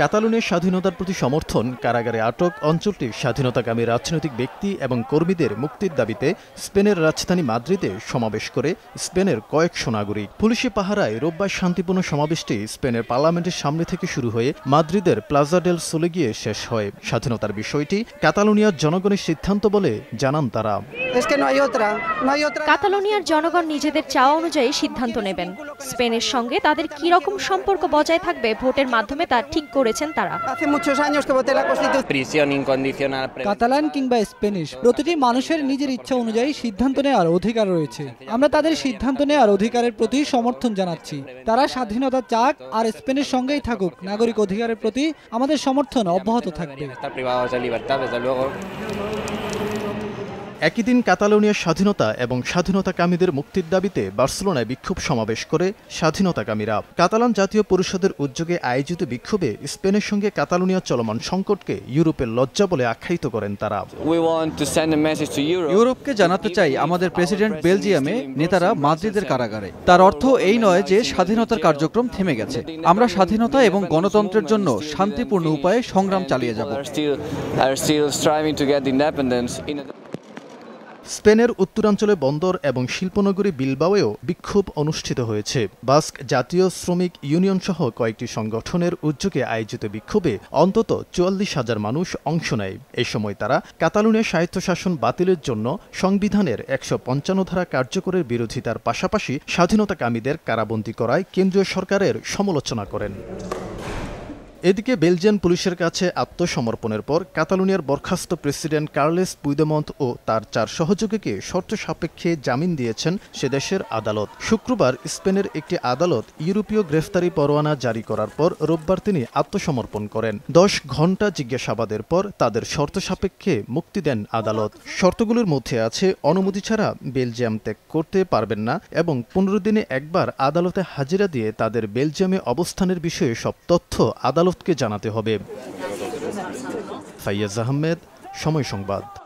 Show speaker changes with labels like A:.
A: কাতালুনের স্বাধীনতার প্রতি সমর্থন কারাগারে আটক অঞ্চলটির স্বাধীনতাকামী রাজনৈতিক ব্যক্তি এবং কর্মীদের মুক্তির দাবিতে স্পেনের রাজধানী মাদ্রিদে সমাবেশ করে স্পেনের কয়েকশো নাগরিক পুলিশি পাহারায় রোববার শান্তিপূর্ণ সমাবেশটি স্পেনের পার্লামেন্টের সামনে থেকে শুরু হয়ে মাদ্রিদের প্লাজা ডেল সোলে গিয়ে শেষ হয় স্বাধীনতার বিষয়টি কাতালুনিয়ার জনগণের সিদ্ধান্ত বলে জানান তারা Es que no hay otra, no hay otra. কাতালোনিয়ার জনগণ নিজেদের চাওয়া অনুযায়ী সিদ্ধান্ত নেবেন স্পেনের সঙ্গে তাদের কি রকম সম্পর্ক বজায় থাকবে ভোটের মাধ্যমে তা ঠিক করেছেন তারা
B: কাতালান কিংবা স্পেনিশ প্রতিটি মানুষের নিজের ইচ্ছা অনুযায়ী সিদ্ধান্ত নেওয়ার অধিকার রয়েছে আমরা তাদের সিদ্ধান্ত নেওয়ার অধিকারের প্রতি সমর্থন জানাচ্ছি তারা স্বাধীনতা চাক আর
A: স্পেনের সঙ্গেই থাকুক নাগরিক অধিকারের প্রতি আমাদের সমর্থন অব্যাহত থাকবে একই দিন কাতালোনিয়ার স্বাধীনতা এবং স্বাধীনতাকামীদের মুক্তির দাবিতে বার্সেলোনায় বিক্ষোভ সমাবেশ করে স্বাধীনতাকামীরা কাতালান জাতীয় পরিষদের উদ্যোগে আয়োজিত বিক্ষোভে স্পেনের সঙ্গে কাতালোনিয়ার চলমান সংকটকে ইউরোপের লজ্জা বলে আখ্যায়িত করেন তারা
B: ইউরোপকে জানাতে চাই আমাদের প্রেসিডেন্ট বেলজিয়ামে নেতারা মাদ্রিদের কারাগারে তার অর্থ এই নয় যে স্বাধীনতার কার্যক্রম থেমে গেছে আমরা স্বাধীনতা এবং গণতন্ত্রের জন্য শান্তিপূর্ণ উপায়ে সংগ্রাম চালিয়ে যাব
A: স্পেনের উত্তরাঞ্চলে বন্দর এবং শিল্পনগরী বিলবাওয়েও বিক্ষোভ অনুষ্ঠিত হয়েছে বাস্ক জাতীয় শ্রমিক ইউনিয়ন সহ কয়েকটি সংগঠনের উদ্যোগে আয়োজিত বিক্ষোভে অন্তত চুয়াল্লিশ হাজার মানুষ অংশ নেয় এ সময় তারা কাতালুনে স্বায়ত্তশাসন বাতিলের জন্য সংবিধানের একশো পঞ্চান্ন ধারা কার্যকরের বিরোধিতার পাশাপাশি স্বাধীনতাকামীদের কারাবন্দী করায় কেন্দ্রীয় সরকারের সমালোচনা করেন এদিকে বেলজিয়ান পুলিশের কাছে আত্মসমর্পণের পর কাতালুনিয়ার বরখাস্ত প্রেসিডেন্ট কার্লেস পুইদমন্ত ও তার চার সহযোগীকে শর্ত সাপেক্ষে জামিন দিয়েছেন সে দেশের আদালত শুক্রবার স্পেনের একটি আদালত ইউরোপীয় গ্রেফতারি পরোয়ানা জারি করার পর রোববার তিনি আত্মসমর্পণ করেন দশ ঘণ্টা জিজ্ঞাসাবাদের পর তাদের শর্ত সাপেক্ষে মুক্তি দেন আদালত শর্তগুলোর মধ্যে আছে অনুমতি ছাড়া বেলজিয়াম ত্যাগ করতে পারবেন না এবং পনেরো দিনে একবার আদালতে হাজিরা দিয়ে তাদের বেলজিয়ামে অবস্থানের বিষয়ে সব তথ্য আদালত আদালতকে জানাতে হবে ফাইয়াজ আহমেদ সময় সংবাদ